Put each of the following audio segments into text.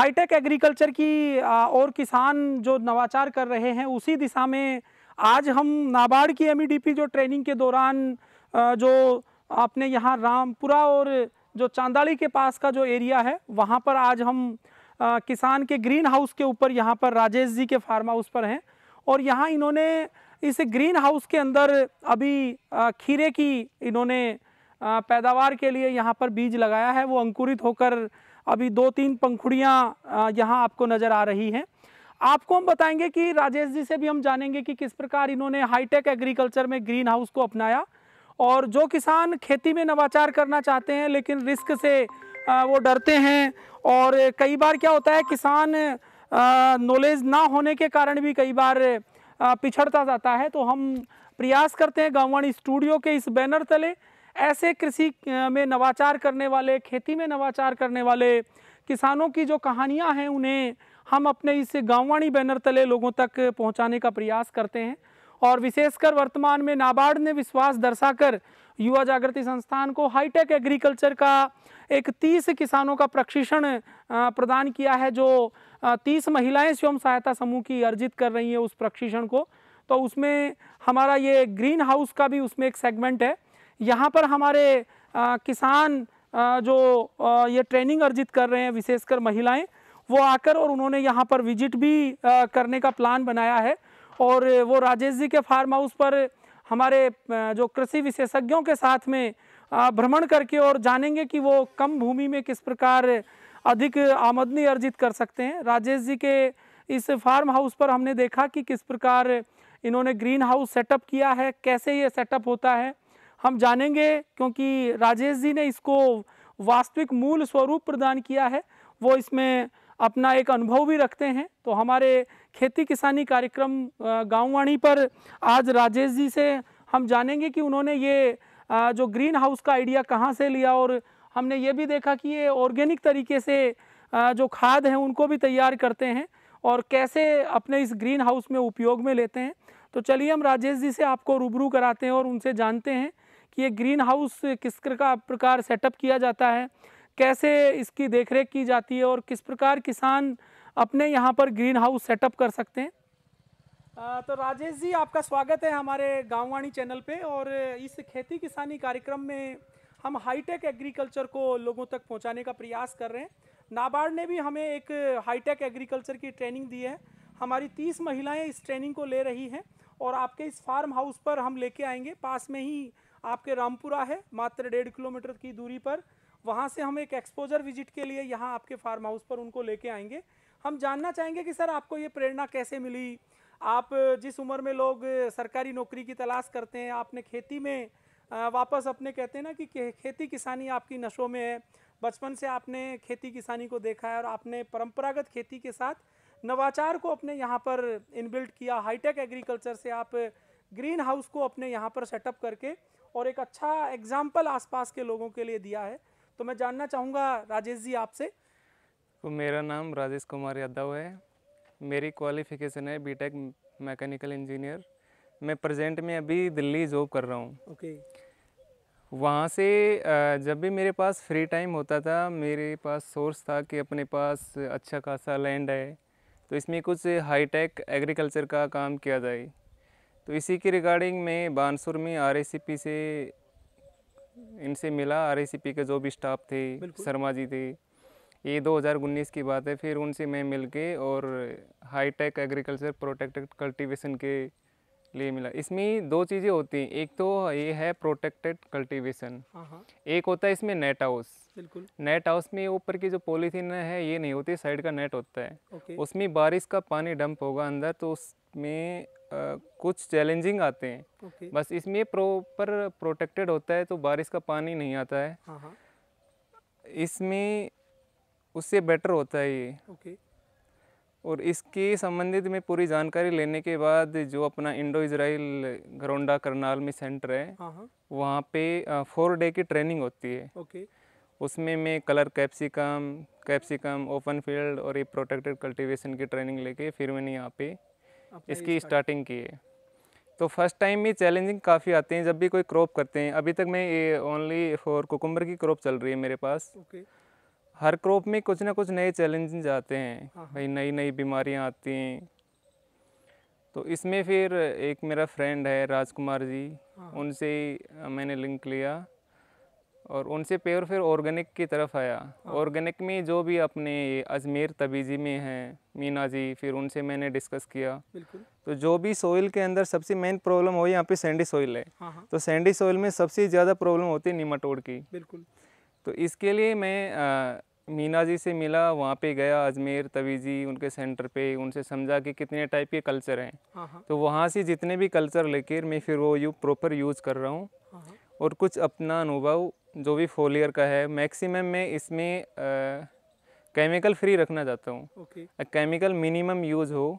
Hi tech agriculture की और किसान जो नवाचार कर रहे हैं उसी दिशा में आज हम नाबार्ड की एम e जो ट्रेनिंग के दौरान जो आपने यहाँ रामपुरा और जो चांदाली के पास का जो एरिया है वहाँ पर आज हम आ, किसान के ग्रीन हाउस के ऊपर यहाँ पर राजेश जी के फार्म हाउस पर हैं और यहाँ इन्होंने इस ग्रीन हाउस के अंदर अभी आ, खीरे की इन्होंने पैदावार के लिए यहाँ पर बीज लगाया है वो अंकुरित होकर अभी दो तीन पंखुड़ियाँ यहाँ आपको नज़र आ रही हैं आपको हम बताएंगे कि राजेश जी से भी हम जानेंगे कि किस प्रकार इन्होंने हाईटेक एग्रीकल्चर में ग्रीन हाउस को अपनाया और जो किसान खेती में नवाचार करना चाहते हैं लेकिन रिस्क से वो डरते हैं और कई बार क्या होता है किसान नॉलेज ना होने के कारण भी कई बार पिछड़ता जाता है तो हम प्रयास करते हैं गांववाणी स्टूडियो के इस बैनर तले ऐसे कृषि में नवाचार करने वाले खेती में नवाचार करने वाले किसानों की जो कहानियाँ हैं उन्हें हम अपने इस गाँववाणी बैनर तले लोगों तक पहुँचाने का प्रयास करते हैं और विशेषकर वर्तमान में नाबार्ड ने विश्वास दर्शाकर युवा जागृति संस्थान को हाईटेक एग्रीकल्चर का एक तीस किसानों का प्रशिक्षण प्रदान किया है जो तीस महिलाएं स्वयं सहायता समूह की अर्जित कर रही हैं उस प्रशिक्षण को तो उसमें हमारा ये ग्रीन हाउस का भी उसमें एक सेगमेंट है यहाँ पर हमारे आ, किसान आ, जो आ, ये ट्रेनिंग अर्जित कर रहे हैं विशेषकर महिलाएं वो आकर और उन्होंने यहाँ पर विजिट भी आ, करने का प्लान बनाया है और वो राजेश जी के फार्म हाउस पर हमारे जो कृषि विशेषज्ञों के साथ में भ्रमण करके और जानेंगे कि वो कम भूमि में किस प्रकार अधिक आमदनी अर्जित कर सकते हैं राजेश जी के इस फार्म हाउस पर हमने देखा कि किस प्रकार इन्होंने ग्रीन हाउस सेटअप किया है कैसे ये सेटअप होता है हम जानेंगे क्योंकि राजेश जी ने इसको वास्तविक मूल स्वरूप प्रदान किया है वो इसमें अपना एक अनुभव भी रखते हैं तो हमारे खेती किसानी कार्यक्रम गाँववाणी पर आज राजेश जी से हम जानेंगे कि उन्होंने ये जो ग्रीन हाउस का आइडिया कहाँ से लिया और हमने ये भी देखा कि ये ऑर्गेनिक तरीके से जो खाद हैं उनको भी तैयार करते हैं और कैसे अपने इस ग्रीन हाउस में उपयोग में लेते हैं तो चलिए हम राजेश जी से आपको रूबरू कराते हैं और उनसे जानते हैं कि ये ग्रीन हाउस किस का प्रकार सेटअप किया जाता है कैसे इसकी देखरेख की जाती है और किस प्रकार किसान अपने यहाँ पर ग्रीन हाउस सेटअप कर सकते हैं तो राजेश जी आपका स्वागत है हमारे गाँववाणी चैनल पे और इस खेती किसानी कार्यक्रम में हम हाईटेक एग्रीकल्चर को लोगों तक पहुंचाने का प्रयास कर रहे हैं नाबार्ड ने भी हमें एक हाईटेक एग्रीकल्चर की ट्रेनिंग दी है हमारी तीस महिलाएं इस ट्रेनिंग को ले रही हैं और आपके इस फार्म हाउस पर हम लेके आएंगे पास में ही आपके रामपुरा है मात्र डेढ़ किलोमीटर की दूरी पर वहाँ से हम एक एक्सपोजर विजिट के लिए यहाँ आपके फार्म हाउस पर उनको लेके आएंगे हम जानना चाहेंगे कि सर आपको ये प्रेरणा कैसे मिली आप जिस उम्र में लोग सरकारी नौकरी की तलाश करते हैं आपने खेती में वापस अपने कहते हैं ना कि खेती किसानी आपकी नशों में है बचपन से आपने खेती किसानी को देखा है और आपने परंपरागत खेती के साथ नवाचार को अपने यहाँ पर इनबिल्ट किया हाईटेक एग्रीकल्चर से आप ग्रीन हाउस को अपने यहाँ पर सेटअप करके और एक अच्छा एग्जाम्पल आसपास के लोगों के लिए दिया है तो मैं जानना चाहूँगा राजेश जी आपसे तो मेरा नाम राजेश कुमार यादव है मेरी क्वालिफिकेशन है बी टेक मैकेनिकल इंजीनियर मैं प्रेजेंट में अभी दिल्ली जॉब कर रहा हूँ ओके वहाँ से जब भी मेरे पास फ्री टाइम होता था मेरे पास सोर्स था कि अपने पास अच्छा खासा लैंड है तो इसमें कुछ हाईटेक एग्रीकल्चर का काम किया जाए तो इसी के रिगार्डिंग मैं बानसुर में आर से इनसे मिला आर के जो भी स्टाफ थे शर्मा जी थे ये 2019 की बात है फिर उनसे मैं मिल के और हाईटेक एग्रीकल्चर प्रोटेक्टेड कल्टीवेशन के लिए मिला इसमें दो चीज़ें होती हैं एक तो ये है प्रोटेक्टेड कल्टीवेशन हाँ, हाँ। एक होता है इसमें नेट हाउस बिल्कुल नेट हाउस में ऊपर की जो पॉलीथीन है ये नहीं होती साइड का नेट होता है उसमें बारिश का पानी डंप होगा अंदर तो उस में आ, कुछ चैलेंजिंग आते हैं okay. बस इसमें प्रॉपर प्रोटेक्टेड होता है तो बारिश का पानी नहीं आता है हाँ, हाँ। इसमें उससे बेटर होता है ये okay. और इसके संबंधित में पूरी जानकारी लेने के बाद जो अपना इंडो इज़राइल घरोंडा करनाल में सेंटर है हाँ, वहाँ पे फोर डे की ट्रेनिंग होती है ओके उसमें मैं colour capsicum capsicum open field और ये प्रोटेक्टेड कल्टीवेशन की ट्रेनिंग लेके फिर मैंने यहाँ पे इसकी स्टार्टिंग की है तो फर्स्ट टाइम में चैलेंजिंग काफ़ी आते हैं जब भी कोई क्रॉप करते हैं अभी तक मैं ये ओनली फॉर कुकुम्बर की क्रॉप चल रही है मेरे पास okay. हर क्रॉप में कुछ ना कुछ नए चैलेंजिंग आते हैं हाँ, हाँ। भाई नई नई बीमारियाँ आती हैं तो इसमें फिर एक मेरा फ्रेंड है राजकुमार जी हाँ। उनसे मैंने लिंक लिया और उनसे पेड़ फिर ऑर्गेनिक की तरफ आया हाँ। ऑर्गेनिक में जो भी अपने अजमेर तबीजी में हैं मीना जी फिर उनसे मैंने डिस्कस किया तो जो भी सोइल के अंदर सबसे मेन प्रॉब्लम हो यहाँ पे सैंडी सोइल है हाँ, हाँ। तो सैंडी सोइल में सबसे ज़्यादा प्रॉब्लम होती है निमाटोड की बिल्कुल तो इसके लिए मैं आ, मीना जी से मिला वहाँ पे गया अजमेर तवीजी उनके सेंटर पे उनसे समझा कि कितने टाइप के कल्चर हैं तो वहाँ से जितने भी कल्चर लेकर मैं फिर वो यू प्रॉपर यूज़ कर रहा हूँ और कुछ अपना अनुभव जो भी फोलियर का है मैक्सिमम मैं इसमें केमिकल फ्री रखना चाहता हूँ केमिकल मिनिमम यूज़ हो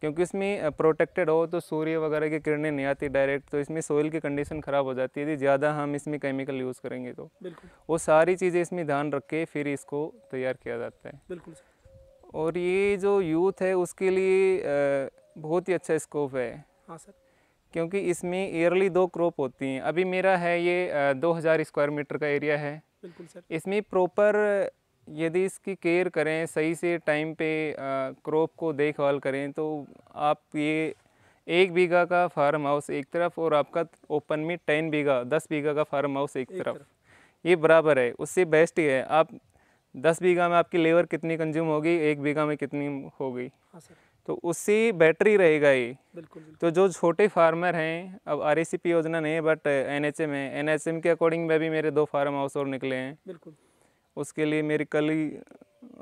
क्योंकि इसमें प्रोटेक्टेड हो तो सूर्य वगैरह की किरणें नहीं आती डायरेक्ट तो इसमें सोइल की कंडीशन ख़राब हो जाती है यदि ज़्यादा हम इसमें केमिकल यूज़ करेंगे तो वो सारी चीज़ें इसमें ध्यान रख के फिर इसको तैयार किया जाता है बिल्कुल और ये जो यूथ है उसके लिए बहुत ही अच्छा स्कोप है हाँ सर क्योंकि इसमें ईयरली दो क्रॉप होती हैं अभी मेरा है ये दो हज़ार स्क्वायर मीटर का एरिया है बिल्कुल सर इसमें प्रॉपर यदि इसकी केयर करें सही से टाइम पे क्रॉप को देखभाल करें तो आप ये एक बीघा का फार्म हाउस एक तरफ और आपका ओपन में टेन बीघा दस बीघा का फार्म हाउस एक, एक तरफ।, ये बराबर है उससे बेस्ट ही है आप दस बीघा में आपकी लेबर कितनी कंज्यूम होगी एक बीघा में कितनी होगी हाँ सर तो उसी बैटरी रहेगा ये बिल्कुल, तो जो छोटे फार्मर हैं अब आर योजना नहीं है बट एन एच एम है एन एच एम के अकॉर्डिंग में भी मेरे दो फार्म हाउस और निकले हैं बिल्कुल उसके लिए मेरी कल ही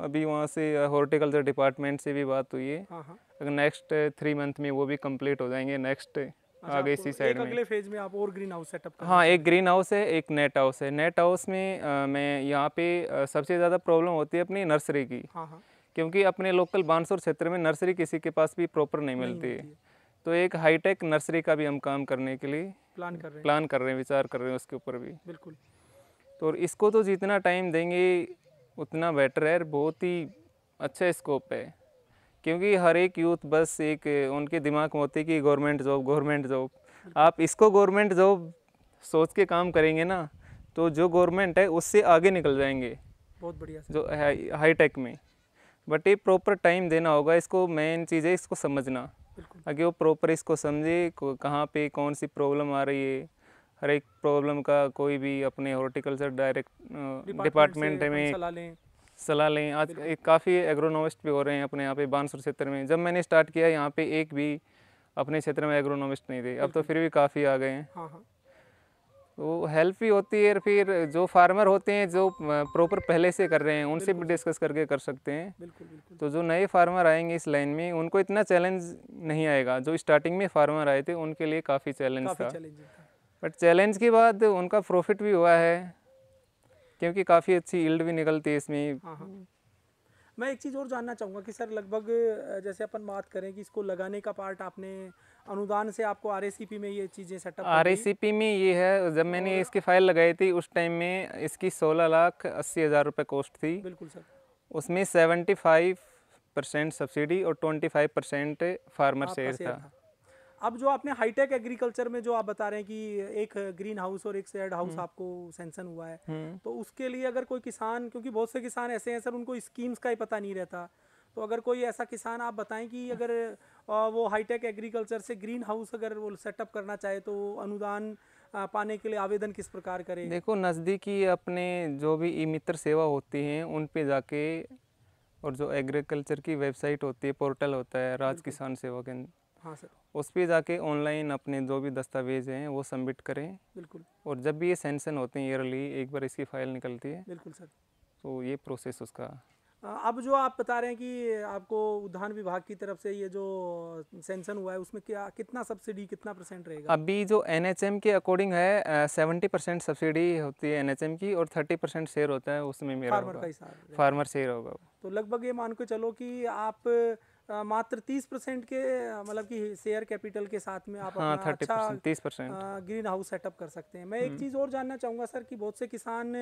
अभी वहाँ से हॉर्टिकल्चर डिपार्टमेंट से भी बात हुई है हाँ, हाँ। अगर नेक्स्ट थ्री मंथ में वो भी कंप्लीट हो जाएंगे नेक्स्ट अच्छा, आगे इसी साइड में अगले फेज में आप और ग्रीन हाउस सेटअप हाँ एक ग्रीन हाउस है एक नेट हाउस है नेट हाउस में आ, मैं यहाँ पे सबसे ज़्यादा प्रॉब्लम होती है अपनी नर्सरी की हाँ हाँ क्योंकि अपने लोकल बानसुर क्षेत्र में नर्सरी किसी के पास भी प्रॉपर नहीं मिलती है तो एक हाईटेक नर्सरी का भी हम काम करने के लिए प्लान कर रहे हैं प्लान कर रहे हैं विचार कर रहे हैं उसके ऊपर भी बिल्कुल तो इसको तो जितना टाइम देंगे उतना बेटर है बहुत ही अच्छा स्कोप है क्योंकि हर एक यूथ बस एक उनके दिमाग में होती है कि गवर्नमेंट जॉब गवर्नमेंट जॉब आप इसको गवर्नमेंट जॉब सोच के काम करेंगे ना तो जो गवर्नमेंट है उससे आगे निकल जाएंगे बहुत बढ़िया जो हाई टेक में बट ये प्रॉपर टाइम देना होगा इसको मेन चीज़ है इसको समझना ताकि वो प्रॉपर इसको समझे कहाँ पे कौन सी प्रॉब्लम आ रही है हर एक प्रॉब्लम का कोई भी अपने हॉर्टिकल्चर डायरेक्ट डिपार्टमेंट में सलाह लें आज एक काफ़ी एग्रोनॉमिस्ट भी हो रहे हैं अपने यहाँ पे बानसुर क्षेत्र में जब मैंने स्टार्ट किया यहाँ पे एक भी अपने क्षेत्र में एग्रोनॉमिस्ट नहीं थे अब तो फिर भी काफ़ी आ गए हैं हाँ हाँ वो हेल्प भी होती है फिर जो फार्मर होते हैं जो प्रॉपर पहले से कर रहे हैं उनसे भी डिस्कस करके कर सकते हैं बिल्कुल, बिल्कुल। तो जो नए फार्मर आएंगे इस लाइन में उनको इतना चैलेंज नहीं आएगा जो स्टार्टिंग में फार्मर आए थे उनके लिए काफ़ी चैलेंज था बट चैलेंज के बाद उनका प्रॉफिट भी हुआ है क्योंकि काफ़ी अच्छी इल्ड भी निकलती है इसमें हाँ, हाँ। मैं एक चीज़ और जानना चाहूँगा कि सर लगभग जैसे अपन बात करें कि इसको लगाने का पार्ट आपने अनुदान से आपको आर में ये चीज़ें सेटअप आर में ये है जब मैंने इसकी फाइल लगाई थी उस टाइम में इसकी सोलह लाख अस्सी हज़ार रुपये कॉस्ट थी बिल्कुल सर उसमें सेवेंटी फाइव परसेंट सब्सिडी और twenty five percent farmer share था।, था अब जो आपने हाईटेक एग्रीकल्चर में जो आप बता रहे हैं कि एक ग्रीन हाउस और एक सेड हाउस हम्म। आपको सेंसन हुआ है हम्म। तो उसके लिए अगर कोई किसान क्योंकि बहुत से किसान ऐसे हैं सर उनको स्कीम्स का ही पता नहीं रहता तो अगर कोई ऐसा किसान आप बताएं कि अगर वो हाईटेक एग्रीकल्चर से ग्रीन हाउस अगर वो सेटअप करना चाहे तो अनुदान पाने के लिए आवेदन किस प्रकार करें देखो नज़दीकी अपने जो भी ई मित्र सेवा होती हैं उन पे जाके और जो एग्रीकल्चर की वेबसाइट होती है पोर्टल होता है राज किसान सेवा केंद्र हाँ सर उस पर जाके ऑनलाइन अपने जो भी दस्तावेज हैं वो सबमिट करें बिल्कुल और जब भी ये सेंसन होते हैं ईयरली एक बार इसकी फाइल निकलती है बिल्कुल सर तो ये प्रोसेस उसका अब जो आप बता रहे हैं कि आपको उद्यान विभाग की तरफ से ये जो सेंशन हुआ है उसमें क्या कितना सब्सिडी कितना परसेंट रहेगा अभी जो एनएचएम के अकॉर्डिंग है सेवेंटी परसेंट सब्सिडी होती है एनएचएम की और थर्टी परसेंट शेयर होता है उसमें मेरा फार्मर का हिसाब फार्मर शेयर होगा तो लगभग ये मान के चलो कि आप आ, मात्र तीस परसेंट के मतलब कि शेयर कैपिटल के साथ में आप हाँ, अपना अच्छा तीस परसेंट ग्रीन हाउस सेटअप कर सकते हैं मैं एक हम्म। चीज़ और जानना चाहूँगा सर कि बहुत से किसान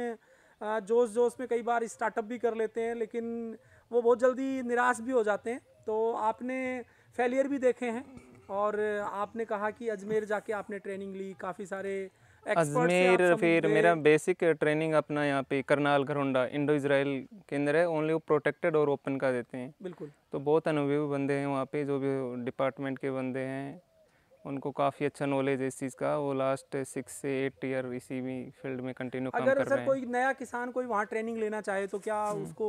जोश जोश में कई बार स्टार्टअप भी कर लेते हैं लेकिन वो बहुत जल्दी निराश भी हो जाते हैं तो आपने फेलियर भी देखे हैं और आपने कहा कि अजमेर जाके आपने ट्रेनिंग ली काफ़ी सारे अजमेर फिर मेरा बेसिक ट्रेनिंग अपना यहाँ पे करनाल घरोंडा इंडो इसराइल केंद्र है ओनली वो प्रोटेक्टेड और ओपन का देते हैं बिल्कुल तो बहुत अनुभवी बंदे हैं वहाँ पे जो भी डिपार्टमेंट के बंदे हैं उनको काफ़ी अच्छा नॉलेज है इस चीज़ का वो लास्ट सिक्स से एट ईयर इसी भी फील्ड में कंटिन्यू अगर सर कोई नया किसान कोई वहाँ ट्रेनिंग लेना चाहे तो क्या हम्म। उसको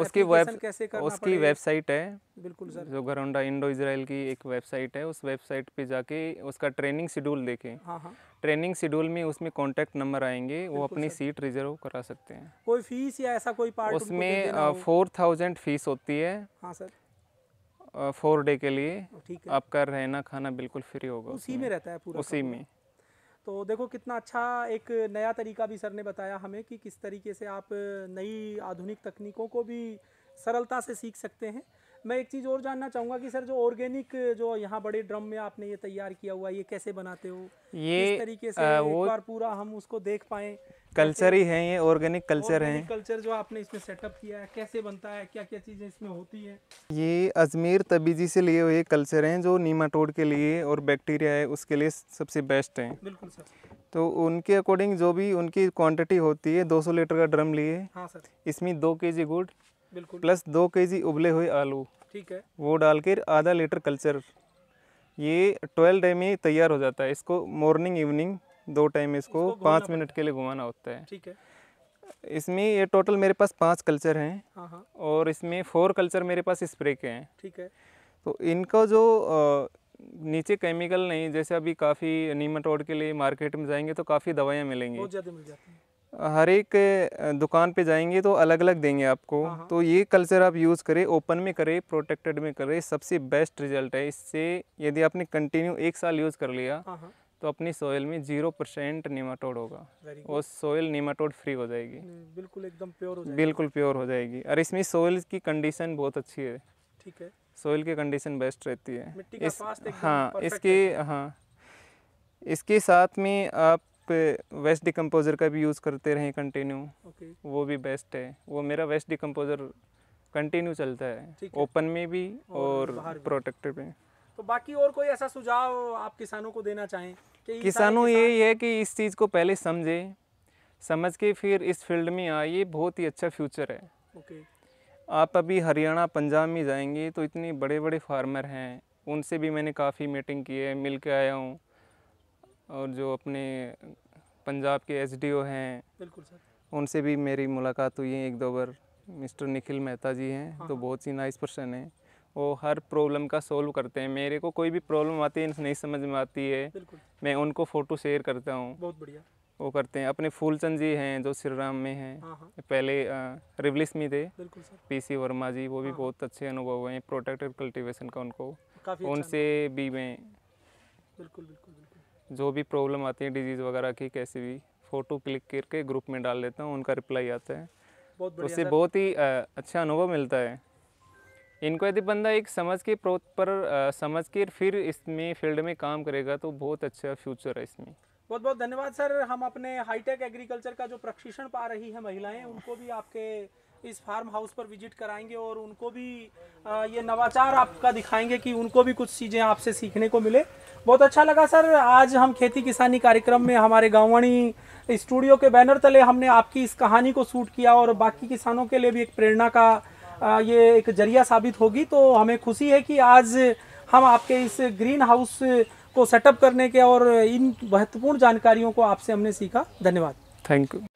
उसकी वेब कैसे करना उसकी वेबसाइट है बिल्कुल सर जो घरौंडा इंडो इसराइल की एक वेबसाइट है उस वेबसाइट पे जाके उसका ट्रेनिंग शेड्यूल देखें हाँ हाँ ट्रेनिंग शेड्यूल में उसमें कांटेक्ट नंबर आएंगे वो अपनी सीट रिजर्व करा सकते हैं कोई फीस या ऐसा कोई पार्ट उसमें फोर थाउजेंड फीस होती है हाँ सर फोर डे के लिए ठीक है आपका रहना खाना बिल्कुल फ्री होगा उसी में रहता है पूरा उसी में तो देखो कितना अच्छा एक नया तरीका भी सर ने बताया हमें कि किस तरीके से आप नई आधुनिक तकनीकों को भी सरलता से सीख सकते हैं मैं एक चीज़ और जानना चाहूँगा कि सर जो ऑर्गेनिक जो यहाँ बड़े ड्रम में आपने ये तैयार किया हुआ ये कैसे बनाते हो ये इस तरीके से आ, वो, एक बार पूरा हम उसको देख पाए कल्चर ही है ये ऑर्गेनिक कल्चर है कल्चर जो आपने इसमें सेटअप किया है कैसे बनता है क्या क्या चीज़ें इसमें होती है ये अजमेर तबीजी से लिए हुए कल्चर हैं जो नीमाटोड के लिए और बैक्टीरिया है उसके लिए सबसे बेस्ट हैं बिल्कुल सर तो उनके अकॉर्डिंग जो भी उनकी क्वांटिटी होती है 200 लीटर का ड्रम लिए हाँ सर इसमें दो के जी गुड़ बिल्कुल प्लस दो के जी उबले हुए आलू ठीक है वो डाल के आधा लीटर कल्चर ये ट्वेल्व डे में तैयार हो जाता है इसको मॉर्निंग इवनिंग दो टाइम इसको, इसको पाँच मिनट के लिए घुमाना होता है ठीक है इसमें ये टोटल मेरे पास पांच कल्चर हैं हाँ, हाँ। और इसमें फोर कल्चर मेरे पास स्प्रे के हैं ठीक है तो इनका जो नीचे केमिकल नहीं जैसे अभी काफ़ी नीमाटोड के लिए मार्केट में जाएंगे तो काफ़ी दवाइयाँ मिलेंगी ज़्यादा मिल जाती हैं हर एक दुकान पे जाएंगे तो अलग अलग देंगे आपको हाँ, हाँ। तो ये कल्चर आप यूज़ करें ओपन में करें प्रोटेक्टेड में करें सबसे बेस्ट रिजल्ट है इससे यदि आपने कंटिन्यू एक साल यूज़ कर लिया हाँ, तो अपनी सोयल में जीरो परसेंट नीमाटोड होगा और सोयल नीमाटोड फ्री हो जाएगी बिल्कुल एकदम प्योर हो जाएगी बिल्कुल प्योर हो जाएगी और इसमें सोयल की कंडीशन बहुत अच्छी है ठीक है सोयल की कंडीशन बेस्ट रहती है इस हाँ इसके हाँ इसके साथ में आप वेस्ट डिकम्पोज़र का भी यूज़ करते रहें कंटिन्यू okay. वो भी बेस्ट है वो मेरा वेस्ट डिकम्पोज़र कंटिन्यू चलता है ओपन में भी और, प्रोटेक्टर में तो बाकी और कोई ऐसा सुझाव आप किसानों को देना चाहें कि किसानों ये है कि इस चीज़ को पहले समझें समझ के फिर इस फील्ड में आइए बहुत ही अच्छा फ्यूचर है okay. आप अभी हरियाणा पंजाब में जाएंगे तो इतने बड़े बड़े फार्मर हैं उनसे भी मैंने काफ़ी मीटिंग की है मिल के आया हूँ और जो अपने पंजाब के एसडीओ हैं बिल्कुल सर उनसे भी मेरी मुलाकात हुई है एक दो बार मिस्टर निखिल मेहता जी हैं हाँ। तो हाँ। बहुत ही नाइस पर्सन हैं वो हर प्रॉब्लम का सोल्व करते हैं मेरे को कोई भी प्रॉब्लम आती है नहीं समझ में आती है मैं उनको फ़ोटो शेयर करता हूँ बहुत बढ़िया वो करते हैं अपने फूलचंद जी हैं जो श्रीराम में हैं हाँ।, हाँ। पहले रिवलिस में थे पी सी वर्मा जी वो भी हाँ।, हाँ। बहुत अच्छे अनुभव हैं प्रोटेक्टेड कल्टीवेशन का उनको अच्छा उनसे भी मैं बिल्कुल बिल्कुल जो भी प्रॉब्लम आती है डिजीज़ वगैरह की कैसी भी फ़ोटो क्लिक करके ग्रुप में डाल देता हूँ उनका रिप्लाई आता है तो उससे बहुत ही अच्छा अनुभव मिलता है इनको यदि बंदा एक समझ के पर समझ के फिर इसमें फील्ड में काम करेगा तो बहुत अच्छा फ्यूचर है इसमें बहुत बहुत धन्यवाद सर हम अपने हाईटेक एग्रीकल्चर का जो प्रशिक्षण पा रही है महिलाएं उनको भी आपके इस फार्म हाउस पर विजिट कराएंगे और उनको भी ये नवाचार आपका दिखाएंगे कि उनको भी कुछ चीज़ें आपसे सीखने को मिले बहुत अच्छा लगा सर आज हम खेती किसानी कार्यक्रम में हमारे गाँवणी स्टूडियो के बैनर तले हमने आपकी इस कहानी को शूट किया और बाकी किसानों के लिए भी एक प्रेरणा का ये एक जरिया साबित होगी तो हमें खुशी है कि आज हम आपके इस ग्रीन हाउस को सेटअप करने के और इन महत्वपूर्ण जानकारियों को आपसे हमने सीखा धन्यवाद थैंक यू